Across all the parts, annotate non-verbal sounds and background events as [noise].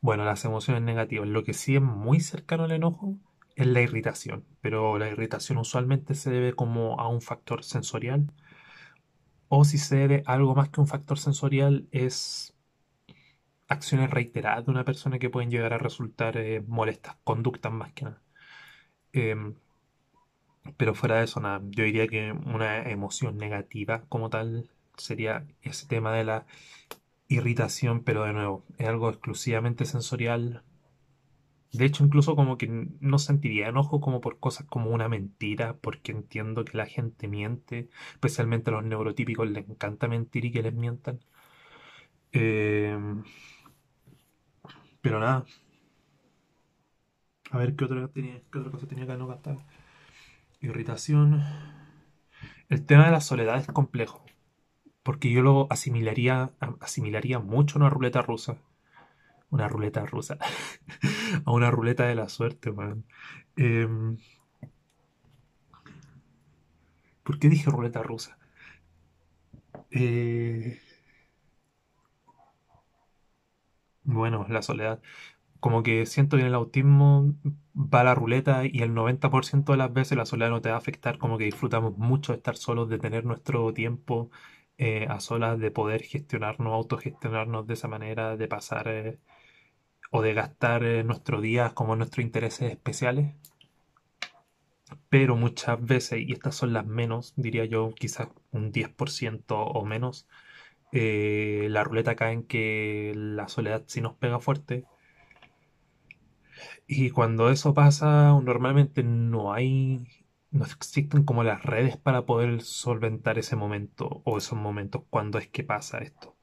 Bueno, las emociones negativas. Lo que sí es muy cercano al enojo es la irritación, pero la irritación usualmente se debe como a un factor sensorial o si se debe a algo más que un factor sensorial es acciones reiteradas de una persona que pueden llegar a resultar eh, molestas, conductas más que nada. Em, pero fuera de eso, nada, yo diría que una emoción negativa como tal sería ese tema de la irritación, pero de nuevo, es algo exclusivamente sensorial. De hecho, incluso como que no sentiría enojo como por cosas como una mentira, porque entiendo que la gente miente, especialmente a los neurotípicos les encanta mentir y que les mientan. Em, pero nada. A ver qué otra, tenía, qué otra cosa tenía que no Irritación. El tema de la soledad es complejo porque yo lo asimilaría, asimilaría mucho a una ruleta rusa. Una ruleta rusa. [laughs] a una ruleta de la suerte, man. Em, ¿Por qué dije ruleta rusa? Eh, bueno, la soledad. Como que siento que en el autismo va la ruleta y el 90% de las veces la soledad no te va a afectar, como que disfrutamos mucho de estar solos, de tener nuestro tiempo, eh, a solas de poder gestionarnos, autogestionarnos de esa manera, de pasar eh, o de gastar eh, nuestros días como nuestros intereses especiales. Pero muchas veces, y estas son las menos, diría yo, quizás un 10% o menos, la ruleta cae en que la soledad sí nos pega fuerte. Y cuando eso pasa, normalmente no hay no existen como las redes para poder solventar ese momento o esos momentos cuando es que pasa esto.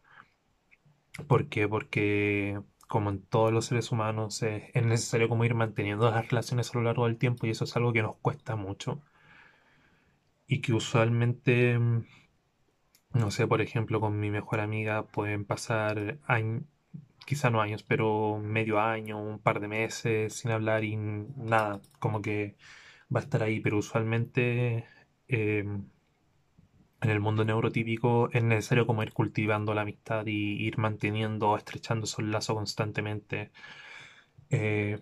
¿Por qué? Porque como en todos los seres humanos es, necesario como ir manteniendo las relaciones a lo largo del tiempo y eso es algo que nos cuesta mucho y que usualmente mm, no sé, por ejemplo, con mi mejor amiga pueden pasar años, quizá no años, pero medio año, un par de meses sin hablar y nada, como que va a estar ahí, pero usualmente em, en el mundo neurotípico es necesario como ir cultivando la amistad y ir manteniendo, o estrechando esos lazo constantemente. Eh,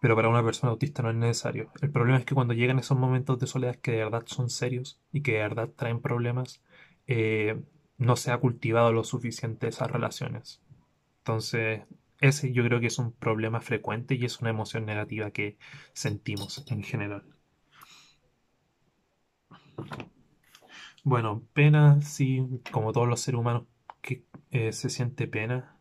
pero para una persona autista no es necesario. El problema es que cuando llegan esos momentos de soledad que de verdad son serios y que de verdad traen problemas, eh, no se ha cultivado lo suficiente esas relaciones. Entonces, ese yo creo que es un problema frecuente y es una emoción negativa que sentimos en general. Bueno, pena, sí, como todos los seres humanos que eh, se siente pena.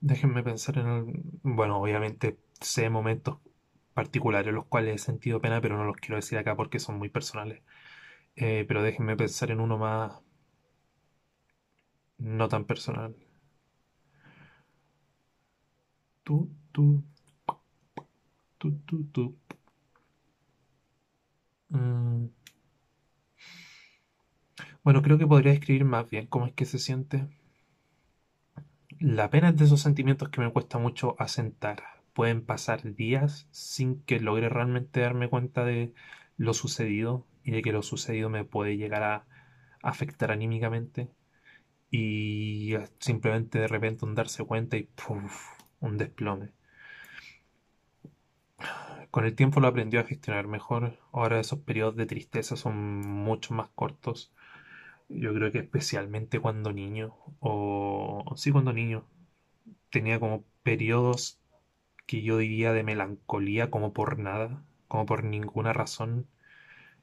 Déjenme pensar en el... Bueno, obviamente sé momentos particulares en los cuales he sentido pena, pero no los quiero decir acá porque son muy personales. Eh, pero déjenme pensar en uno más no tan personal. Mm. Bueno, creo que podría escribir más bien cómo es que se siente. La pena es de esos sentimientos que me cuesta mucho asentar. Pueden pasar días sin que logre realmente darme cuenta de lo sucedido y de que lo sucedido me puede llegar a afectar anímicamente y simplemente de repente un darse cuenta y puff, un desplome. Con el tiempo lo aprendió a gestionar mejor, ahora esos periodos de tristeza son mucho más cortos. Yo creo que especialmente cuando niño, o sí cuando niño, tenía como periodos que yo diría de melancolía como por nada, como por ninguna razón.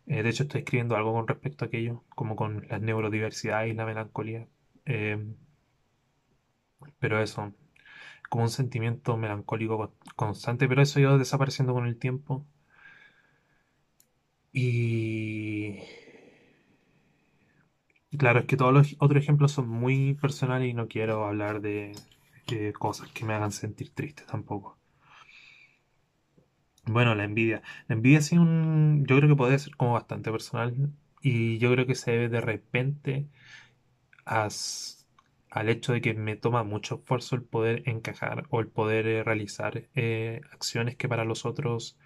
Eh, de hecho estoy escribiendo algo con respecto a aquello, como con la neurodiversidad y la melancolía, eh, pero eso, como un sentimiento melancólico constante, pero eso ha ido desapareciendo con el tiempo. Y... Claro, es que todos los otros ejemplos son muy personales y no quiero hablar de, cosas que me hagan sentir triste tampoco. Bueno, la envidia. La envidia sí un. Yo creo que puede ser como bastante personal. Y yo creo que se debe de repente al hecho de que me toma mucho esfuerzo el poder encajar o el poder eh, realizar eh, acciones que para los otros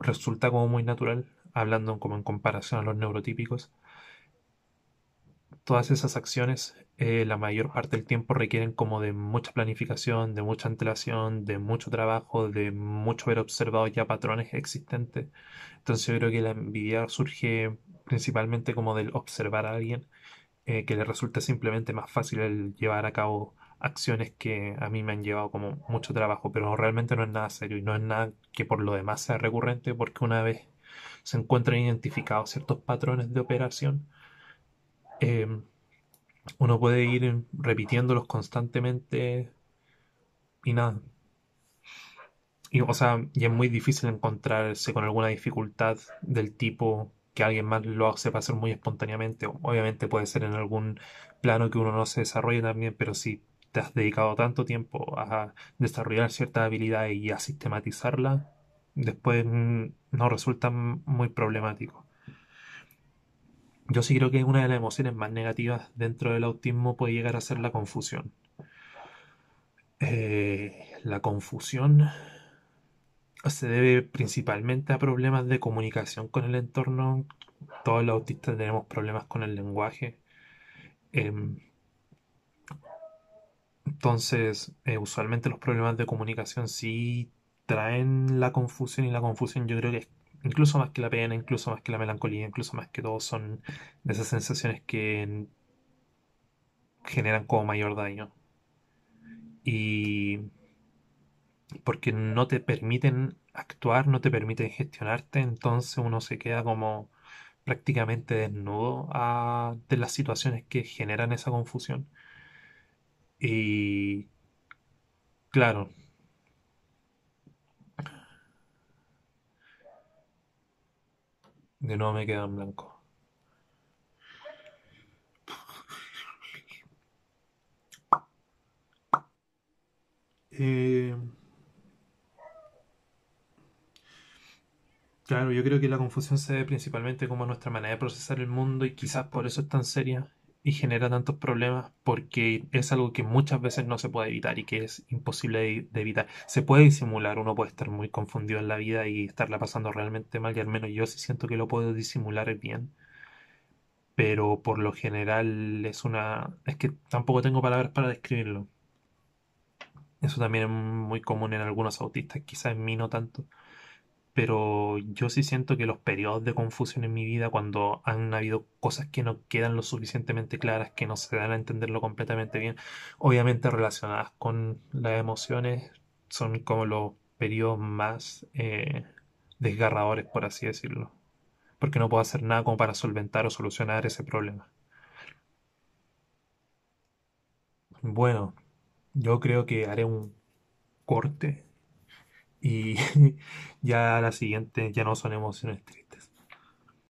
resulta como muy natural, hablando como en comparación a los neurotípicos. Todas esas acciones eh, la mayor parte del tiempo requieren como de mucha planificación, de mucha antelación, de mucho trabajo, de mucho haber observado ya patrones existentes. Entonces yo creo que la envidia surge principalmente como del observar a alguien eh, que le resulte simplemente más fácil el llevar a cabo acciones que a mí me han llevado como mucho trabajo, pero realmente no es nada serio y no es nada que por lo demás sea recurrente porque una vez se encuentran identificados ciertos patrones de operación, eh, uno puede ir repitiéndolos constantemente y nada. Y, o sea, y es muy difícil encontrarse con alguna dificultad del tipo que alguien más lo sepa hacer muy espontáneamente. Obviamente puede ser en algún plano que uno no se desarrolle también, pero si te has dedicado tanto tiempo a desarrollar ciertas habilidades y a sistematizarlas, después mm, no resulta muy problemático. Yo sí creo que una de las emociones más negativas dentro del autismo puede llegar a ser la confusión. Eh, la confusión se debe principalmente a problemas de comunicación con el entorno. Todos los autistas tenemos problemas con el lenguaje. Em, entonces, eh, usualmente los problemas de comunicación sí traen la confusión y la confusión yo creo que es incluso más que la pena, incluso más que la melancolía, incluso más que todo son esas sensaciones que generan como mayor daño. Y porque no te permiten actuar, no te permiten gestionarte, entonces uno se queda como prácticamente desnudo a, de las situaciones que generan esa confusión. Y claro, de nuevo me quedan blanco. Eh... Claro, yo creo que la confusión se ve principalmente como nuestra manera de procesar el mundo y quizás por eso es tan seria y genera tantos problemas porque es algo que muchas veces no se puede evitar y que es imposible de, evitar. Se puede disimular, uno puede estar muy confundido en la vida y estarla pasando realmente mal y al menos yo sí siento que lo puedo disimular bien. Pero por lo general es una... es que tampoco tengo palabras para describirlo. Eso también es muy común en algunos autistas, quizás en mí no tanto pero yo sí siento que los periodos de confusión en mi vida, cuando han habido cosas que no quedan lo suficientemente claras, que no se dan a entenderlo completamente bien, obviamente relacionadas con las emociones, son como los periodos más eh, desgarradores, por así decirlo. Porque no puedo hacer nada como para solventar o solucionar ese problema. Bueno, yo creo que haré un corte y [laughs] ya la siguiente ya no son emociones